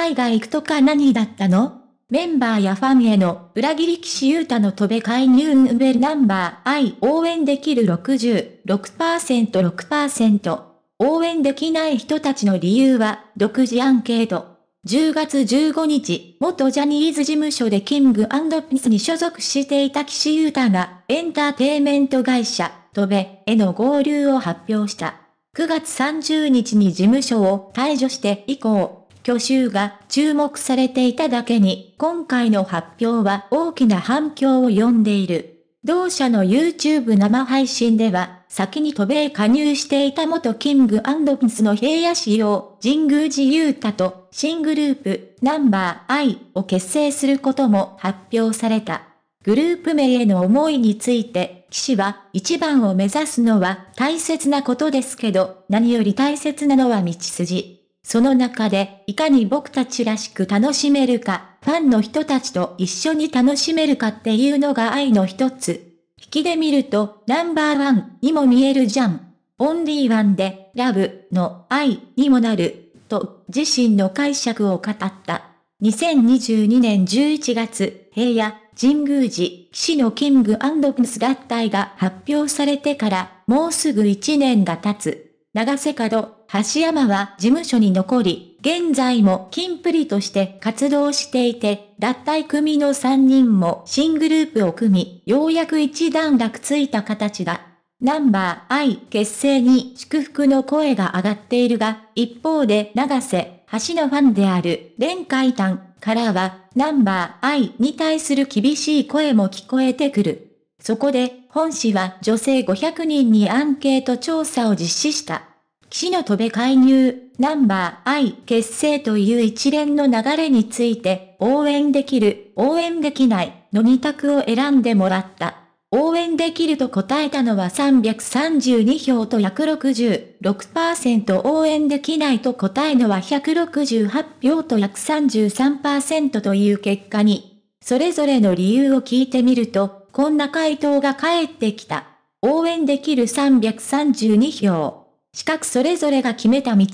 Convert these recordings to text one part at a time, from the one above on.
海外行くとか何だったのメンバーやファンへの裏切り騎士ユータの飛べ介入ウェルナンバー I 応援できる60、6%、6%。応援できない人たちの理由は、独自アンケート。10月15日、元ジャニーズ事務所でキングピスに所属していた岸優太が、エンターテイメント会社、飛べへの合流を発表した。9月30日に事務所を退所して以降、去就が注目されていただけに、今回の発表は大きな反響を呼んでいる。同社の YouTube 生配信では、先に渡米加入していた元キングピスの平野市を、神宮寺勇太と、新グループ、ナンバー I を結成することも発表された。グループ名への思いについて、騎士は一番を目指すのは大切なことですけど、何より大切なのは道筋。その中で、いかに僕たちらしく楽しめるか、ファンの人たちと一緒に楽しめるかっていうのが愛の一つ。引きで見ると、ナンバーワンにも見えるじゃん。オンリーワンで、ラブの愛にもなる、と自身の解釈を語った。2022年11月、平野、神宮寺、騎士のキングアンドプス合体が発表されてから、もうすぐ1年が経つ。長瀬角、橋山は事務所に残り、現在も金プリとして活動していて、脱退組の3人も新グループを組み、ようやく一段落ついた形だ。ナンバー I 結成に祝福の声が上がっているが、一方で長瀬、橋のファンである、蓮海丹からは、ナンバー I に対する厳しい声も聞こえてくる。そこで、本市は女性500人にアンケート調査を実施した。岸の戸部介入、ナンバー I 結成という一連の流れについて、応援できる、応援できないの2択を選んでもらった。応援できると答えたのは332票と約6 6応援できないと答えのは168票と約33%という結果に、それぞれの理由を聞いてみると、こんな回答が返ってきた。応援できる332票。資格それぞれが決めた道。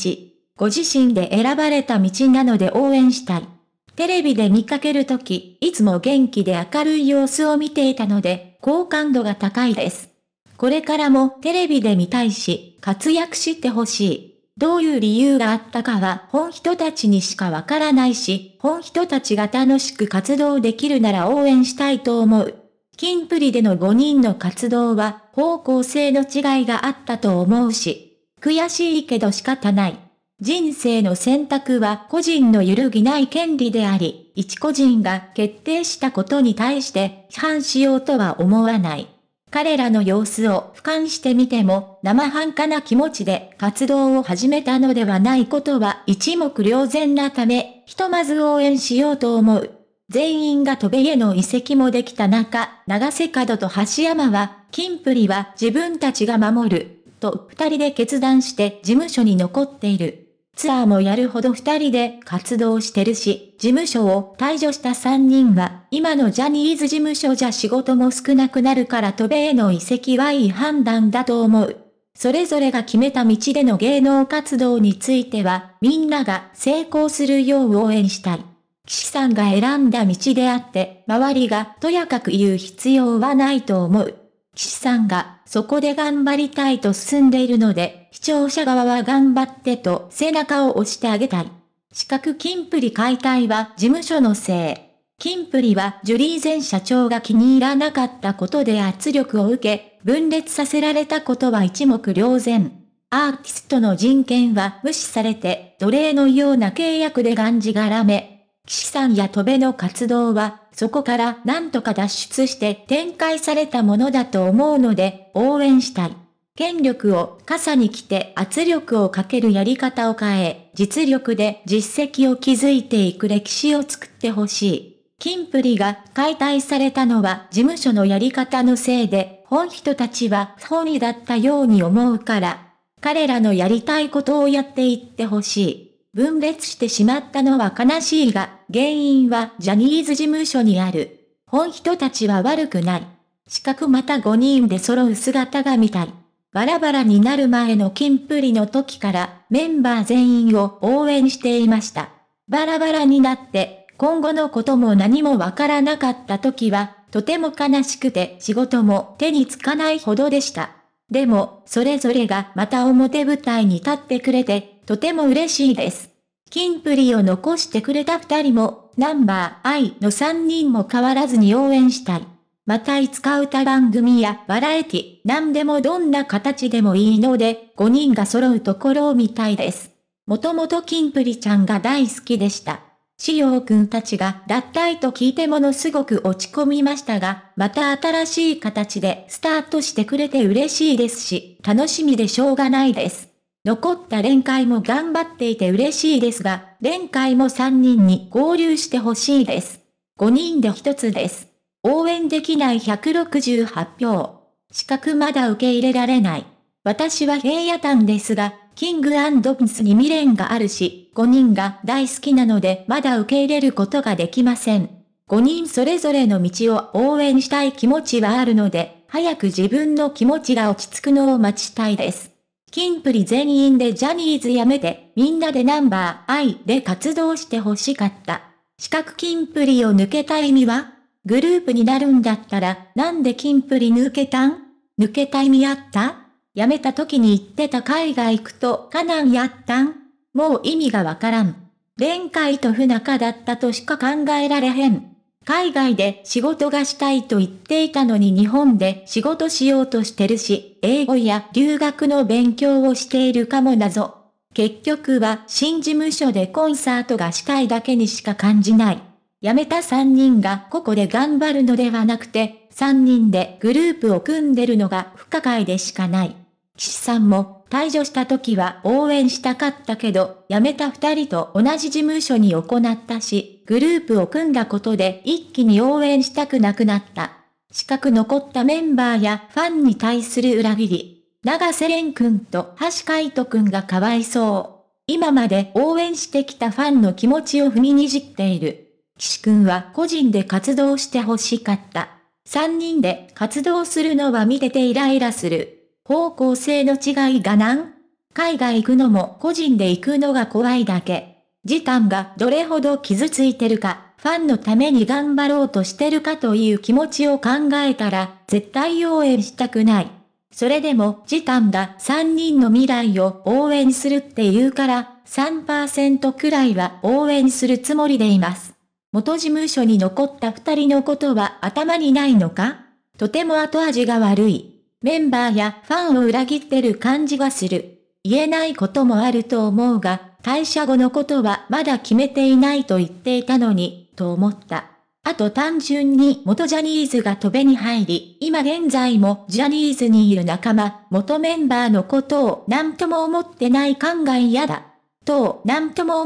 ご自身で選ばれた道なので応援したい。テレビで見かけるとき、いつも元気で明るい様子を見ていたので、好感度が高いです。これからもテレビで見たいし、活躍してほしい。どういう理由があったかは本人たちにしかわからないし、本人たちが楽しく活動できるなら応援したいと思う。キンプリでの5人の活動は方向性の違いがあったと思うし、悔しいけど仕方ない。人生の選択は個人の揺るぎない権利であり、一個人が決定したことに対して批判しようとは思わない。彼らの様子を俯瞰してみても、生半可な気持ちで活動を始めたのではないことは一目瞭然なため、ひとまず応援しようと思う。全員が飛べへの移籍もできた中、長瀬角と橋山は、金プリは自分たちが守る。と二人で決断して事務所に残っている。ツアーもやるほど二人で活動してるし、事務所を退場した三人は、今のジャニーズ事務所じゃ仕事も少なくなるから渡米への移籍はいい判断だと思う。それぞれが決めた道での芸能活動については、みんなが成功するよう応援したい。岸さんが選んだ道であって、周りがとやかく言う必要はないと思う。岸さんがそこで頑張りたいと進んでいるので、視聴者側は頑張ってと背中を押してあげたい。資格金プリ解体は事務所のせい。金プリはジュリー前社長が気に入らなかったことで圧力を受け、分裂させられたことは一目瞭然。アーティストの人権は無視されて、奴隷のような契約でがんじがらめ、岸さんや戸辺の活動は、そこから何とか脱出して展開されたものだと思うので、応援したい。権力を傘に着て圧力をかけるやり方を変え、実力で実績を築いていく歴史を作ってほしい。金プリが解体されたのは事務所のやり方のせいで、本人たちは本意だったように思うから、彼らのやりたいことをやっていってほしい。分裂してしまったのは悲しいが、原因はジャニーズ事務所にある。本人たちは悪くない。四角また5人で揃う姿が見たい。バラバラになる前のキンプリの時からメンバー全員を応援していました。バラバラになって今後のことも何もわからなかった時はとても悲しくて仕事も手につかないほどでした。でも、それぞれがまた表舞台に立ってくれて、とても嬉しいです。キンプリを残してくれた二人も、ナンバー I の三人も変わらずに応援したい。またいつか歌番組やバラエティ、何でもどんな形でもいいので、5人が揃うところを見たいです。もともとキンプリちゃんが大好きでした。志陽君たちが脱退と聞いてものすごく落ち込みましたが、また新しい形でスタートしてくれて嬉しいですし、楽しみでしょうがないです。残った連会も頑張っていて嬉しいですが、連会も3人に合流してほしいです。5人で1つです。応援できない168票。資格まだ受け入れられない。私は平野んですが、キングアンスに未練があるし、5人が大好きなのでまだ受け入れることができません。5人それぞれの道を応援したい気持ちはあるので、早く自分の気持ちが落ち着くのを待ちたいです。キンプリ全員でジャニーズ辞めて、みんなでナンバー I で活動してほしかった。四角キンプリを抜けた意味はグループになるんだったら、なんでキンプリ抜けたん抜けた意味あった辞めた時に言ってた海外行くとカナンやったんもう意味がわからん。連海と不仲だったとしか考えられへん。海外で仕事がしたいと言っていたのに日本で仕事しようとしてるし、英語や留学の勉強をしているかも謎。結局は新事務所でコンサートがしたいだけにしか感じない。辞めた3人がここで頑張るのではなくて、3人でグループを組んでるのが不可解でしかない。岸さんも、退場した時は応援したかったけど、辞めた二人と同じ事務所に行ったし、グループを組んだことで一気に応援したくなくなった。近く残ったメンバーやファンに対する裏切り。長瀬廉君と橋海人君がかわいそう。今まで応援してきたファンの気持ちを踏みにじっている。岸君は個人で活動してほしかった。三人で活動するのは見ててイライラする。方向性の違いが何海外行くのも個人で行くのが怖いだけ。時短がどれほど傷ついてるか、ファンのために頑張ろうとしてるかという気持ちを考えたら、絶対応援したくない。それでも、時短が3人の未来を応援するって言うから、3%くらいは応援するつもりでいます。元事務所に残った二人のことは頭にないのかとても後味が悪い。メンバーやファンを裏切ってる感じがする。言えないこともあると思うが、退社後のことはまだ決めていないと言っていたのに、と思った。あと単純に元ジャニーズが飛べに入り、今現在もジャニーズにいる仲間、元メンバーのことを何とも思ってない感が嫌だ。と、何とも